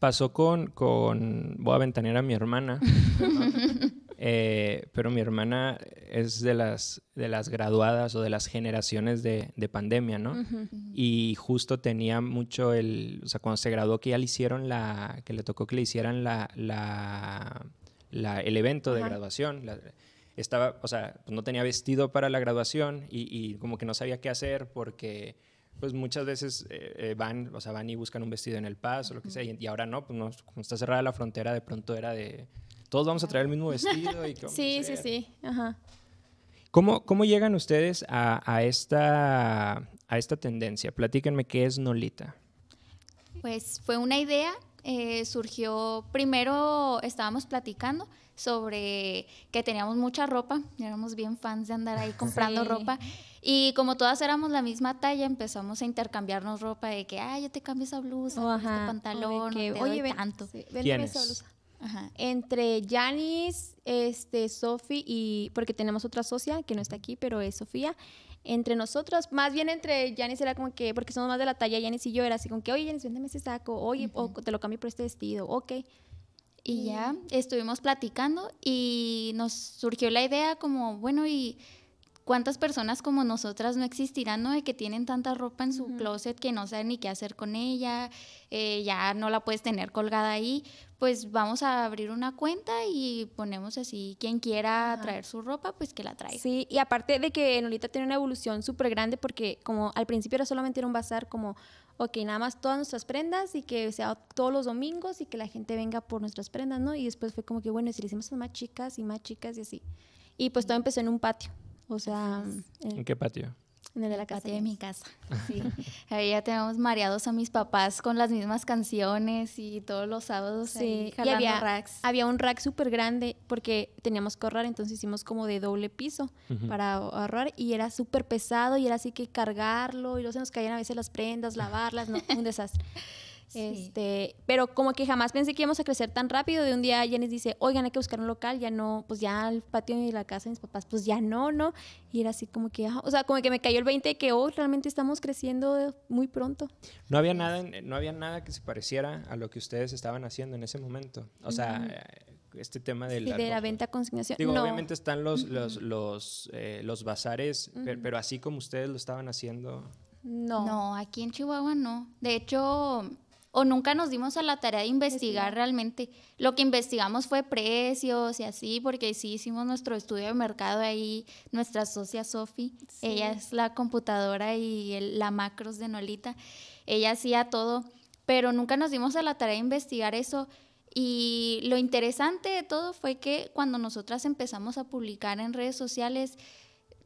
Pasó con, con, voy a ventanear a mi hermana, eh, pero mi hermana es de las, de las graduadas o de las generaciones de, pandemia, ¿no? Y justo tenía mucho el, o sea, cuando se graduó que ya le hicieron la, que le tocó que le hicieran la, la, el evento de graduación. estaba, o sea, pues no tenía vestido para la graduación y, y como que no sabía qué hacer porque pues muchas veces eh, eh, van, o sea, van y buscan un vestido en El Paso, lo que sea, y, ahora no, pues no, como está cerrada la frontera, de pronto era de, todos vamos a traer el mismo vestido. sí, sí, sí, ajá. ¿Cómo, llegan ustedes a, esta, a esta tendencia? Platíquenme qué es Nolita. Pues fue una idea eh, surgió, primero estábamos platicando sobre que teníamos mucha ropa, éramos bien fans de andar ahí comprando ropa y como todas éramos la misma talla empezamos a intercambiarnos ropa de que, ay yo te cambio esa blusa, este pantalón, oye tanto. esa blusa. Entre Janice, este, Sofi y. Porque tenemos otra socia que no está aquí, pero es Sofía. Entre nosotros, más bien entre Janice era como que, porque somos más de la talla, Janice y yo era así como que, oye, Janice, véndeme ese saco, oye, te lo cambio por este vestido, ok. Y ya estuvimos platicando y nos surgió la idea como, bueno, y ¿Cuántas personas como nosotras no existirán, no? De que tienen tanta ropa en su closet que no saben ni qué hacer con ella, eh, ya no la puedes tener colgada ahí. Pues vamos a abrir una cuenta y ponemos así, quien quiera traer su ropa, pues que la traiga. Sí, y aparte de que Nolita tiene una evolución súper grande porque como al principio era solamente era un bazar como ok, nada más todas nuestras prendas y que sea todos los domingos y que la gente venga por nuestras prendas, ¿no? Y después fue como que, bueno, si le hicimos más chicas y más chicas y así. Y pues todo empezó en un patio. O sea... ¿En qué patio? En el de la casa patio de mi casa. Sí. ahí ya teníamos mareados a mis papás con las mismas canciones y todos los sábados sí. había, racks. Había un rack súper grande porque teníamos que ahorrar, entonces hicimos como de doble piso para ahorrar y era súper pesado y era así que cargarlo y luego se nos caían a veces las prendas, lavarlas, no, un desastre. Este, pero como que jamás pensé que íbamos a crecer tan rápido. De un día Janice dice, oigan, hay que buscar un local, ya no, pues ya el patio y la casa de mis papás, pues ya no, ¿no? Y era así como que, o sea, como que me cayó el 20 que, oh, realmente estamos creciendo muy pronto. No había nada, no había nada que se pareciera a lo que ustedes estaban haciendo en ese momento. O sea, este tema de, la, de la venta consignación. obviamente están los, los, los, eh, bazares, pero, pero, así como ustedes lo estaban haciendo. No. No, aquí en Chihuahua no. De hecho, o nunca nos dimos a la tarea de pues investigar realmente. Lo que investigamos fue precios y así, porque sí hicimos nuestro estudio de mercado ahí, nuestra socia Sofi, ella es la computadora y la macros de Nolita, ella hacía todo, pero nunca nos dimos a la tarea de investigar eso. Y lo interesante de todo fue que cuando nosotras empezamos a publicar en redes sociales,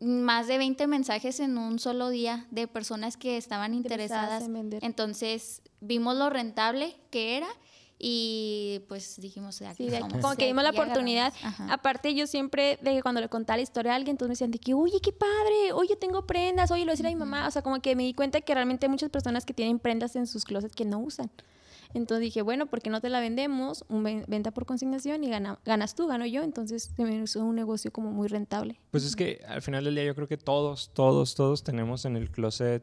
más de 20 mensajes en un solo día de personas que estaban interesadas. Entonces vimos lo rentable que era y pues dijimos ah, pues, de aquí, como que dimos la oportunidad aparte yo siempre de que cuando le contaba la historia a alguien entonces me decían de que oye qué padre oye tengo prendas oye lo decía a mi mamá o sea como que me di cuenta que realmente hay muchas personas que tienen prendas en sus closets que no usan entonces dije, bueno, ¿por qué no te la vendemos? Un venta por consignación y ganas tú, gano yo. Entonces se me hizo un negocio como muy rentable. Pues es que al final del día yo creo que todos, todos, todos tenemos en el closet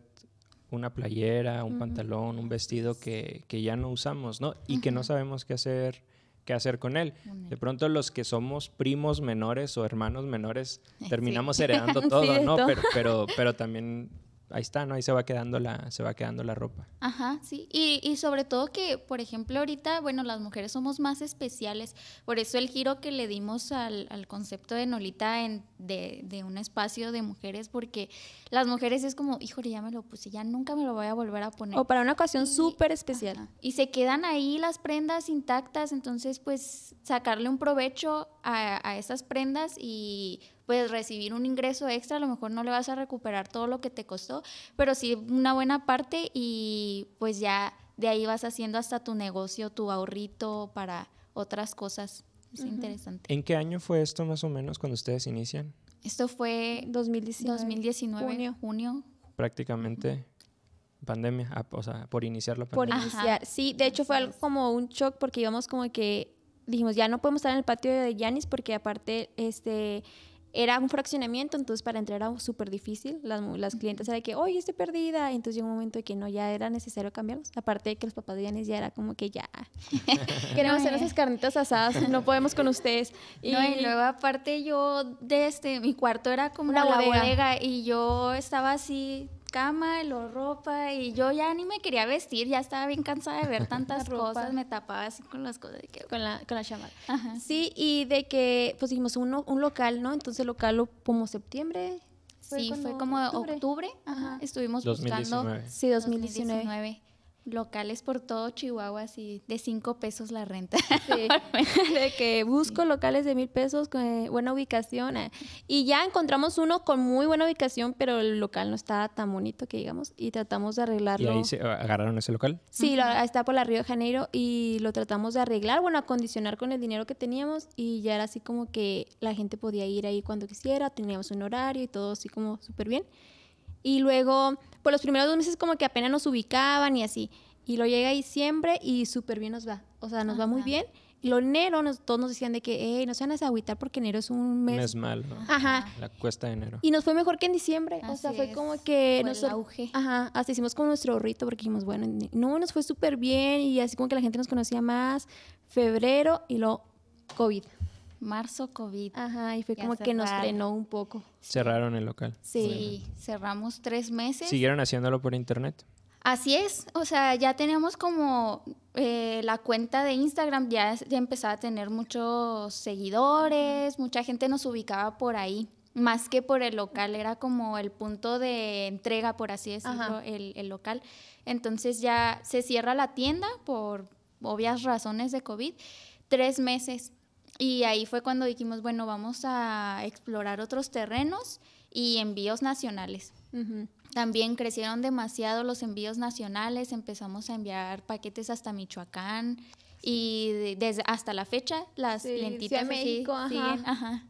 una playera, un pantalón, un vestido que, que, ya no usamos, ¿no? Y que no sabemos qué hacer qué hacer con él. De pronto los que somos primos menores o hermanos menores terminamos heredando todo, ¿no? Pero, pero, pero, también ahí está, ¿no? Ahí se va quedando la, se va quedando la ropa. Ajá, sí. Y, y, sobre todo que, por ejemplo, ahorita, bueno, las mujeres somos más especiales. Por eso el giro que le dimos al, concepto de Nolita en, de, un espacio de mujeres, porque las mujeres es como, híjole, ya me lo puse, ya nunca me lo voy a volver a poner. O para una ocasión súper especial. Y se quedan ahí las prendas intactas, entonces, pues, sacarle un provecho a, a esas prendas y pues recibir un ingreso extra, a lo mejor no le vas a recuperar todo lo que te costó, pero sí una buena parte y pues ya de ahí vas haciendo hasta tu negocio, tu ahorrito para otras cosas. Es interesante. ¿En qué año fue esto más o menos cuando ustedes inician? Esto fue 2019, 2019 junio. junio. Prácticamente pandemia, ah, o sea, por iniciar la pandemia. Por iniciar, sí, de hecho fue algo como un shock porque íbamos como que dijimos, ya no podemos estar en el patio de Yanis porque aparte este era un fraccionamiento, entonces para entrar era súper difícil. Las, las clientes era que, oye, estoy perdida. Entonces llegó un momento de que no, ya era necesario cambiarlos. Aparte de que los papás de Yanis ya era como que ya. Queremos hacer esas carnitas asadas, no podemos con ustedes. Y, no, y luego aparte yo, de este, mi cuarto era como una bodega y yo estaba así cama, lo ropa y yo ya ni me quería vestir, ya estaba bien cansada de ver tantas cosas, me tapaba así con las cosas. Con la, con la Sí, y de que pues dijimos uno, un local, ¿no? Entonces el local lo, como septiembre. sí, fue como octubre, estuvimos buscando. Sí, 2019. 2019 locales por todo Chihuahua, así de cinco pesos la renta. de que busco locales de mil pesos con eh, buena ubicación. Eh. Y ya encontramos uno con muy buena ubicación, pero el local no estaba tan bonito que digamos, y tratamos de arreglarlo. ¿Y ahí se agarraron ese local? Sí, está por la Río de Janeiro y lo tratamos de arreglar, bueno, acondicionar con el dinero que teníamos y ya era así como que la gente podía ir ahí cuando quisiera, teníamos un horario y todo así como súper bien. Y luego, pues los primeros dos meses como que apenas nos ubicaban y así. Y lo llega diciembre y súper bien nos va. O sea, nos va muy bien. Y lo enero, todos nos decían de que, hey, no se van a desagüitar porque enero es un mes. mes mal, ¿no? Ajá. La cuesta de enero. Y nos fue mejor que en diciembre. o sea, fue como que. Fue nos el auge. Ajá. Hasta hicimos como nuestro rito porque dijimos, bueno, no, nos fue súper bien y así como que la gente nos conocía más. Febrero y luego COVID marzo COVID. Ajá, y fue como que nos frenó un poco. Cerraron el local. Sí, cerramos tres meses. ¿Siguieron haciéndolo por internet? Así es, o sea, ya teníamos como eh, la cuenta de Instagram, ya, ya empezaba a tener muchos seguidores, mucha gente nos ubicaba por ahí, más que por el local, era como el punto de entrega, por así decirlo, el, el local. Entonces ya se cierra la tienda por obvias razones de COVID, tres meses y ahí fue cuando dijimos, bueno, vamos a explorar otros terrenos y envíos nacionales. También crecieron demasiado los envíos nacionales, empezamos a enviar paquetes hasta Michoacán y desde hasta la fecha las lentitas sí, México, Ajá.